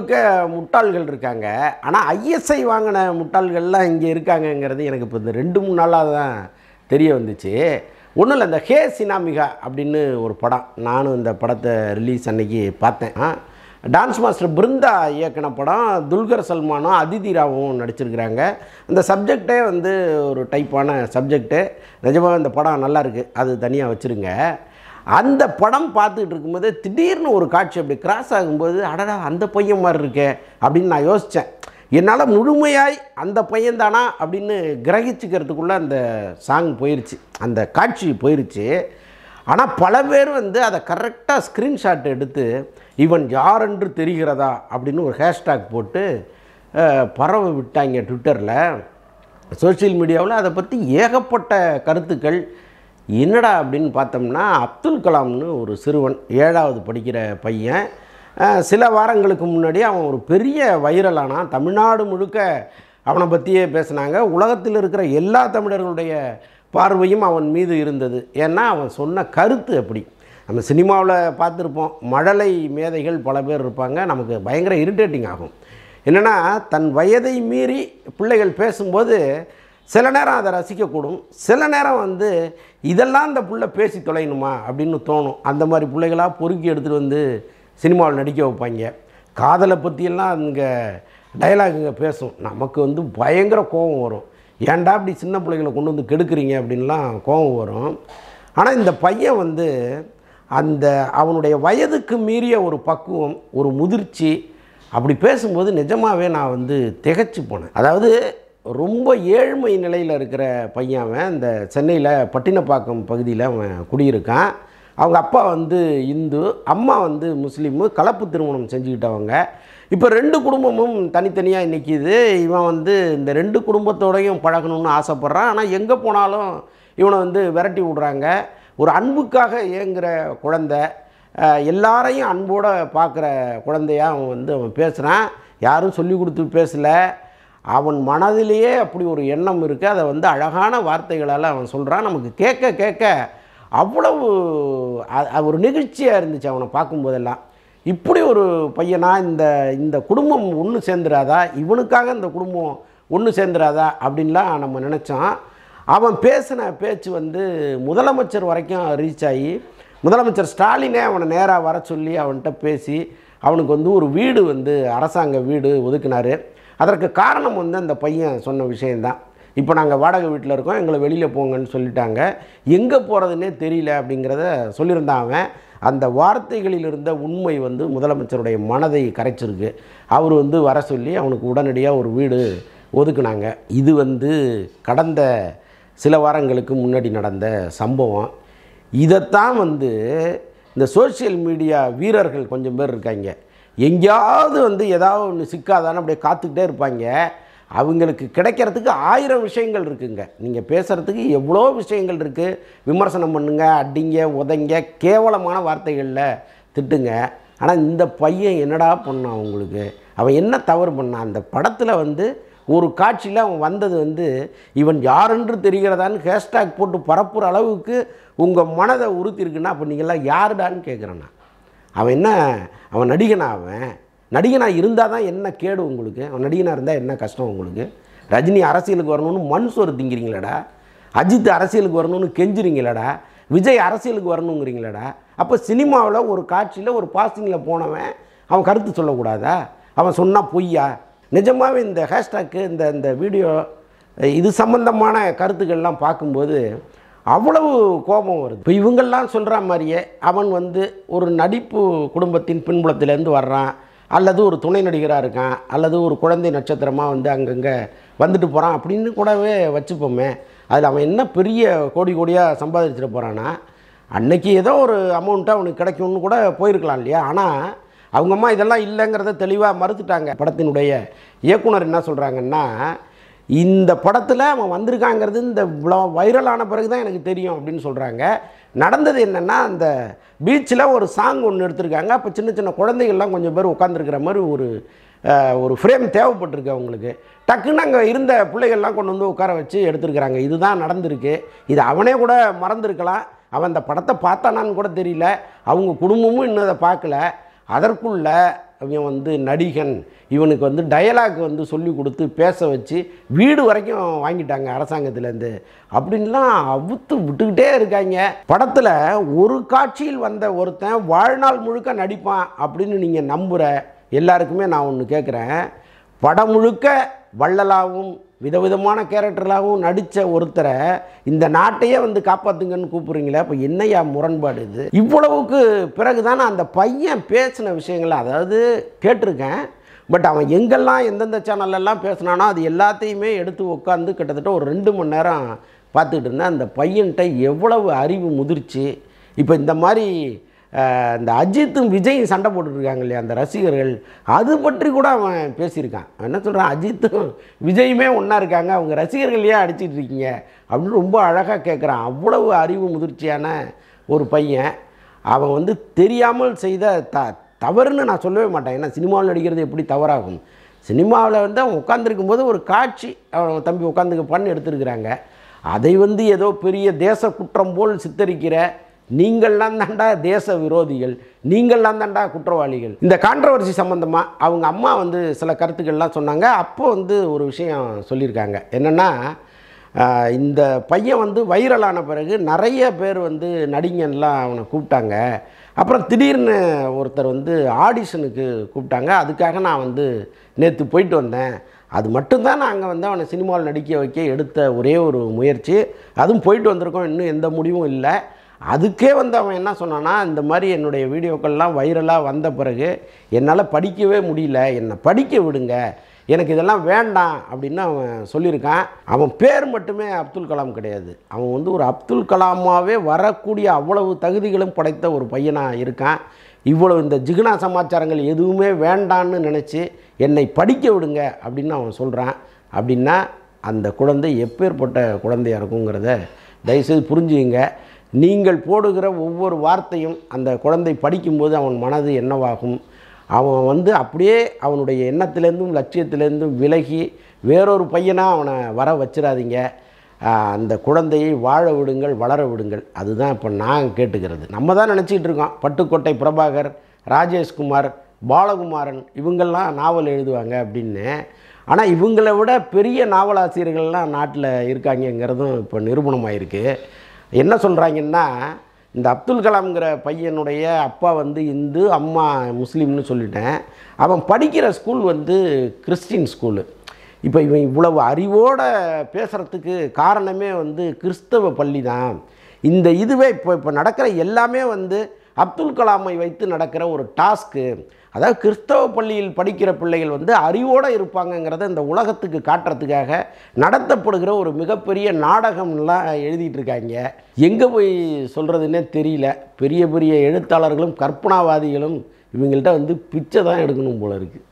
முழுக்க முட்டாள்கள் இருக்காங்க ஆனால் ஐஎஸ்ஐ வாங்கின முட்டாள்கள்லாம் இங்கே இருக்காங்கங்கிறது எனக்கு இப்போ இந்த ரெண்டு மூணு நாளாக தான் தெரிய வந்துச்சு ஒன்றும் இல்லை இந்த ஹே சினாமிகா அப்படின்னு ஒரு படம் நானும் இந்த படத்தை ரிலீஸ் அன்னைக்கு பார்த்தேன் டான்ஸ் மாஸ்டர் பிருந்தா இயக்கின படம் துல்கர் சல்மானும் அதிதிராவும் நடிச்சிருக்கிறாங்க அந்த சப்ஜெக்டே வந்து ஒரு டைப்பான சப்ஜெக்டு நிஜமாக இந்த படம் நல்லாயிருக்கு அது தனியாக வச்சுருங்க அந்த படம் பார்த்துட்டு இருக்கும்போது திடீர்னு ஒரு காட்சி அப்படி கிராஸ் ஆகும்போது அடடா அந்த பையன் மாதிரி இருக்கே அப்படின்னு நான் யோசித்தேன் என்னால் முழுமையாய் அந்த பையன்தானா அப்படின்னு கிரகிச்சுக்கிறதுக்குள்ளே அந்த சாங் போயிருச்சு அந்த காட்சி போயிருச்சு ஆனால் பல பேர் வந்து அதை கரெக்டாக ஸ்க்ரீன்ஷாட் எடுத்து இவன் யார் என்று தெரிகிறதா அப்படின்னு ஒரு ஹேஷ்டாக் போட்டு பரவ விட்டாங்க ட்விட்டரில் சோசியல் மீடியாவில் அதை பற்றி ஏகப்பட்ட கருத்துக்கள் என்னடா அப்படின்னு பார்த்தோம்னா அப்துல் கலாம்னு ஒரு சிறுவன் ஏழாவது படிக்கிற பையன் சில வாரங்களுக்கு முன்னாடி அவன் ஒரு பெரிய வைரலானான் தமிழ்நாடு முழுக்க அவனை பற்றியே பேசினாங்க உலகத்தில் இருக்கிற எல்லா தமிழர்களுடைய பார்வையும் அவன் மீது இருந்தது ஏன்னா அவன் சொன்ன கருத்து அப்படி நம்ம சினிமாவில் பார்த்துருப்போம் மழலை மேதைகள் பல பேர் இருப்பாங்க நமக்கு பயங்கர இரிட்டேட்டிங் ஆகும் என்னென்னா தன் வயதை மீறி பிள்ளைகள் பேசும்போது சில நேரம் அதை ரசிக்கக்கூடும் சில நேரம் வந்து இதெல்லாம் அந்த பிள்ளை பேசி தொலையணுமா அப்படின்னு தோணும் அந்த மாதிரி பிள்ளைகளாக பொறுக்கி எடுத்துகிட்டு வந்து சினிமாவில் நடிக்க வைப்பாங்க காதலை பற்றியெல்லாம் அங்கே டைலாகுங்க பேசும் நமக்கு வந்து பயங்கர கோபம் வரும் ஏன்டா இப்படி சின்ன பிள்ளைகளை கொண்டு வந்து கெடுக்குறீங்க அப்படின்லாம் கோபம் வரும் ஆனால் இந்த பையன் வந்து அந்த அவனுடைய வயதுக்கு மீறிய ஒரு பக்குவம் ஒரு முதிர்ச்சி அப்படி பேசும்போது நிஜமாகவே நான் வந்து திகச்சு போனேன் அதாவது ரொம்ப ஏழ்மை நிலையில் இருக்கிற பையன் இந்த சென்னையில் பட்டினப்பாக்கம் பகுதியில் அவன் குடியிருக்கான் அவங்க அப்பா வந்து இந்து அம்மா வந்து முஸ்லீமு கலப்பு திருமணம் செஞ்சுக்கிட்டவங்க இப்போ ரெண்டு குடும்பமும் தனித்தனியாக நிற்கிது இவன் வந்து இந்த ரெண்டு குடும்பத்தோடையும் பழகணும்னு ஆசைப்பட்றான் ஆனால் எங்கே போனாலும் இவனை வந்து விரட்டி விடுறாங்க ஒரு அன்புக்காக ஏங்குற குழந்த எல்லாரையும் அன்போடு பார்க்குற குழந்தையாக அவன் வந்து அவன் பேசுகிறான் யாரும் சொல்லி கொடுத்து பேசலை அவன் மனதிலேயே அப்படி ஒரு எண்ணம் இருக்குது அதை வந்து அழகான வார்த்தைகளால் அவன் சொல்கிறான் நமக்கு கேட்க கேட்க அவ்வளவு ஒரு நிகழ்ச்சியாக இருந்துச்சு அவனை பார்க்கும்போதெல்லாம் இப்படி ஒரு பையனா இந்த இந்த குடும்பம் ஒன்று சேர்ந்துடாதா இவனுக்காக இந்த குடும்பம் ஒன்று சேர்ந்துடாதா அப்படின்லாம் நம்ம நினச்சோம் அவன் பேசின பேச்சு வந்து முதலமைச்சர் வரைக்கும் ரீச் ஆகி முதலமைச்சர் ஸ்டாலினே அவனை நேராக வர சொல்லி அவன்கிட்ட பேசி அவனுக்கு வந்து ஒரு வீடு வந்து அரசாங்க வீடு ஒதுக்கினார் அதற்கு காரணம் வந்து அந்த பையன் சொன்ன விஷயந்தான் இப்போ நாங்கள் வாடகை வீட்டில் இருக்கோம் எங்களை வெளியில் போங்கன்னு சொல்லிட்டாங்க எங்கே போகிறதுனே தெரியல அப்படிங்கிறத சொல்லியிருந்தான் அவன் அந்த வார்த்தைகளில் இருந்த உண்மை வந்து முதலமைச்சருடைய மனதை கரைச்சிருக்கு அவர் வந்து வர சொல்லி அவனுக்கு உடனடியாக ஒரு வீடு ஒதுக்குனாங்க இது வந்து கடந்த சில வாரங்களுக்கு முன்னாடி நடந்த சம்பவம் இதைத்தான் வந்து இந்த சோசியல் மீடியா வீரர்கள் கொஞ்சம் பேர் இருக்காங்க எங்கேயாவது வந்து ஏதாவது ஒன்று சிக்காதானே அப்படியே காத்துக்கிட்டே இருப்பாங்க அவங்களுக்கு கிடைக்கிறதுக்கு ஆயிரம் விஷயங்கள் இருக்குங்க நீங்கள் பேசுகிறதுக்கு எவ்வளோ விஷயங்கள் இருக்குது விமர்சனம் பண்ணுங்க அடிங்க உதைங்க கேவலமான வார்த்தைகளில் திட்டுங்க ஆனால் இந்த பையன் என்னடா பண்ணான் அவங்களுக்கு அவன் என்ன தவறு பண்ணான் அந்த படத்தில் வந்து ஒரு காட்சியில் அவன் வந்தது வந்து இவன் யாருன்று தெரிகிறதான்னு ஹேஷ்டாக் போட்டு பரப்புகிற அளவுக்கு உங்கள் மனதை உறுத்திருக்குன்னா அப்போ நீங்கள்லாம் யாருடான்னு கேட்குறேன்னா அவன் என்ன அவன் நடிகனாவன் அவன் நடிகனாக இருந்தால் தான் என்ன கேடு உங்களுக்கு அவன் நடிகனாக இருந்தால் என்ன கஷ்டம் உங்களுக்கு ரஜினி அரசியலுக்கு வரணும்னு மண் சோறு திங்கிறீங்களாடா அஜித் அரசியலுக்கு வரணும்னு கெஞ்சுறீங்களாடா விஜய் அரசியலுக்கு வரணுங்கிறீங்களாடா அப்போ சினிமாவில் ஒரு காட்சியில் ஒரு பாஸ்டிங்கில் போனவன் அவன் கருத்து சொல்லக்கூடாதா அவன் சொன்னால் பொய்யா நிஜமாகவே இந்த ஹேஷ்டாக்கு இந்த இந்த வீடியோ இது சம்மந்தமான கருத்துக்கள்லாம் பார்க்கும்போது அவ்வளவு கோபம் வருது இப்போ இவங்கள்லாம் சொல்கிற மாதிரியே அவன் வந்து ஒரு நடிப்பு குடும்பத்தின் பின்புலத்திலேருந்து வர்றான் அல்லது ஒரு துணை நடிகராக இருக்கான் அல்லது ஒரு குழந்தை நட்சத்திரமாக வந்து அங்கங்கே வந்துட்டு போகிறான் அப்படின்னு கூடவே வச்சுப்போமே அதில் அவன் என்ன பெரிய கோடி கோடியாக சம்பாதிச்சுட்டு போகிறான்னா அன்னைக்கு ஏதோ ஒரு அமௌண்ட்டு அவனுக்கு கிடைக்கும்னு கூட போயிருக்கலாம் இல்லையா ஆனால் அவங்கம்மா இதெல்லாம் இல்லைங்கிறத தெளிவாக மறுத்துட்டாங்க படத்தினுடைய இயக்குனர் என்ன சொல்கிறாங்கன்னா இந்த படத்தில் அவன் வந்திருக்காங்கிறது இந்த இவ்வளோ வைரலான பிறகு தான் எனக்கு தெரியும் அப்படின்னு சொல்கிறாங்க நடந்தது என்னென்னா அந்த பீச்சில் ஒரு சாங் ஒன்று எடுத்திருக்காங்க அப்போ சின்ன சின்ன குழந்தைகள்லாம் கொஞ்சம் பேர் உட்காந்துருக்கிற மாதிரி ஒரு ஒரு ஃப்ரேம் தேவைப்பட்டிருக்கு அவங்களுக்கு டக்குன்னு அங்கே இருந்த பிள்ளைகள்லாம் கொண்டு வந்து உட்கார வச்சு எடுத்திருக்கிறாங்க இதுதான் நடந்திருக்கு இது அவனே கூட மறந்துருக்கலாம் அவன் அந்த படத்தை பார்த்தானான்னு கூட தெரியல அவங்க குடும்பமும் இன்னும் அதை பார்க்கல அதற்குள்ளே இவன் வந்து நடிகன் இவனுக்கு வந்து டயலாக் வந்து சொல்லி கொடுத்து பேச வச்சு வீடு வரைக்கும் வாங்கிட்டாங்க அரசாங்கத்துலேருந்து அப்படின்லாம் அவுத்து விட்டுக்கிட்டே இருக்காங்க படத்தில் ஒரு காட்சியில் வந்த ஒருத்தன் வாழ்நாள் முழுக்க நடிப்பான் அப்படின்னு நீங்கள் நம்புகிற எல்லாருக்குமே நான் ஒன்று கேட்குறேன் படம் முழுக்க வள்ளலாகவும் விதவிதமான கேரக்டர்லாகவும் நடித்த ஒருத்தரை இந்த நாட்டையே வந்து காப்பாற்றுங்கன்னு கூப்பிட்றீங்களே அப்போ என்னையா முரண்பாடு இது இவ்வளவுக்கு பிறகு தானே அந்த பையன் பேசின விஷயங்களை அதாவது கேட்டிருக்கேன் பட் அவன் எங்கெல்லாம் எந்தெந்த சேனல்லாம் பேசினானோ அது எல்லாத்தையுமே எடுத்து உட்காந்து கிட்டத்தட்ட ஒரு ரெண்டு மணி நேரம் பார்த்துக்கிட்டு இருந்தேன் அந்த பையன்கிட்ட எவ்வளவு அறிவு முதிர்ச்சி இப்போ இந்த மாதிரி இந்த அஜித்தும் விஜயும் சண்டை போட்டுட்ருக்காங்க இல்லையா அந்த ரசிகர்கள் அது பற்றி கூட அவன் பேசியிருக்கான் என்ன சொல்கிறான் அஜித்தும் விஜயுமே ஒன்றா இருக்காங்க அவங்க ஏன் அடிச்சிட்டு இருக்கீங்க அப்படின்னு ரொம்ப அழகாக கேட்குறான் அவ்வளவு அறிவு முதிர்ச்சியான ஒரு பையன் அவன் வந்து தெரியாமல் செய்த த தவறுன்னு நான் சொல்லவே மாட்டேன் ஏன்னா சினிமாவில் நடிக்கிறது எப்படி தவறாகும் சினிமாவில் வந்து அவன் உட்காந்துருக்கும் போது ஒரு காட்சி அவன் தம்பி உட்காந்துக்கு பண்ணு எடுத்துருக்குறாங்க அதை வந்து ஏதோ பெரிய தேச குற்றம் போல் சித்தரிக்கிற நீங்கள்லாம் தாண்டா தேச விரோதிகள் நீங்கள்லாம் தாண்டா குற்றவாளிகள் இந்த கான்ட்ரவர்சி சம்மந்தமாக அவங்க அம்மா வந்து சில கருத்துக்கள்லாம் சொன்னாங்க அப்போ வந்து ஒரு விஷயம் சொல்லியிருக்காங்க என்னென்னா இந்த பையன் வந்து வைரலான பிறகு நிறைய பேர் வந்து நடிகன்லாம் அவனை கூப்பிட்டாங்க அப்புறம் திடீர்னு ஒருத்தர் வந்து ஆடிஷனுக்கு கூப்பிட்டாங்க அதுக்காக நான் வந்து நேற்று போயிட்டு வந்தேன் அது மட்டும்தான் நாங்கள் வந்து அவனை சினிமாவில் நடிக்க வைக்க எடுத்த ஒரே ஒரு முயற்சி அதுவும் போயிட்டு வந்திருக்கோம் இன்னும் எந்த முடிவும் இல்லை அதுக்கே வந்து அவன் என்ன சொன்னான்னா இந்த மாதிரி என்னுடைய வீடியோக்கள்லாம் வைரலாக வந்த பிறகு என்னால் படிக்கவே முடியல என்னை படிக்க விடுங்க எனக்கு இதெல்லாம் வேண்டாம் அப்படின்னு அவன் சொல்லியிருக்கான் அவன் பேர் மட்டுமே அப்துல் கலாம் கிடையாது அவன் வந்து ஒரு அப்துல் கலாமாவே வரக்கூடிய அவ்வளவு தகுதிகளும் படைத்த ஒரு பையனாக இருக்கான் இவ்வளோ இந்த ஜிகுனா சமாச்சாரங்கள் எதுவுமே வேண்டான்னு நினச்சி என்னை படிக்க விடுங்க அப்படின்னு அவன் சொல்கிறான் அப்படின்னா அந்த குழந்தை எப்பேற்பட்ட குழந்தையாக இருக்குங்கிறத தயவுசெய்து புரிஞ்சுங்க நீங்கள் போடுகிற ஒவ்வொரு வார்த்தையும் அந்த குழந்தை படிக்கும்போது அவன் மனது என்னவாகும் அவன் வந்து அப்படியே அவனுடைய எண்ணத்துலேருந்தும் லட்சியத்திலேருந்தும் விலகி வேறொரு பையனாக அவனை வர வச்சிடாதீங்க அந்த குழந்தையை வாழ விடுங்கள் வளர விடுங்கள் அதுதான் இப்போ நான் கேட்டுக்கிறது நம்ம தான் நினச்சிக்கிட்டு இருக்கோம் பட்டுக்கோட்டை பிரபாகர் ராஜேஷ்குமார் பாலகுமாரன் இவங்கள்லாம் நாவல் எழுதுவாங்க அப்படின்னு ஆனால் இவங்களை விட பெரிய நாவலாசிரியர்கள்லாம் நாட்டில் இருக்காங்கங்கிறதும் இப்போ நிரூபணமாயிருக்கு என்ன சொல்கிறாங்கன்னா இந்த அப்துல் கலாம்ங்கிற பையனுடைய அப்பா வந்து இந்து அம்மா முஸ்லீம்னு சொல்லிட்டேன் அவன் படிக்கிற ஸ்கூல் வந்து கிறிஸ்டின் ஸ்கூலு இப்போ இவன் இவ்வளவு அறிவோடு பேசுகிறதுக்கு காரணமே வந்து கிறிஸ்தவ பள்ளி தான் இந்த இதுவே இப்போ இப்போ நடக்கிற எல்லாமே வந்து அப்துல் கலாமை வைத்து நடக்கிற ஒரு டாஸ்க்கு அதாவது கிறிஸ்தவ பள்ளியில் படிக்கிற பிள்ளைகள் வந்து அறிவோடு இருப்பாங்கங்கிறத இந்த உலகத்துக்கு காட்டுறதுக்காக நடத்தப்படுகிற ஒரு மிகப்பெரிய நாடகம்லாம் எழுதிட்டுருக்காங்க எங்கே போய் சொல்கிறதுன்னே தெரியல பெரிய பெரிய எழுத்தாளர்களும் கற்பனாவாதிகளும் இவங்கள்ட்ட வந்து பிச்சை தான் எடுக்கணும் போல இருக்குது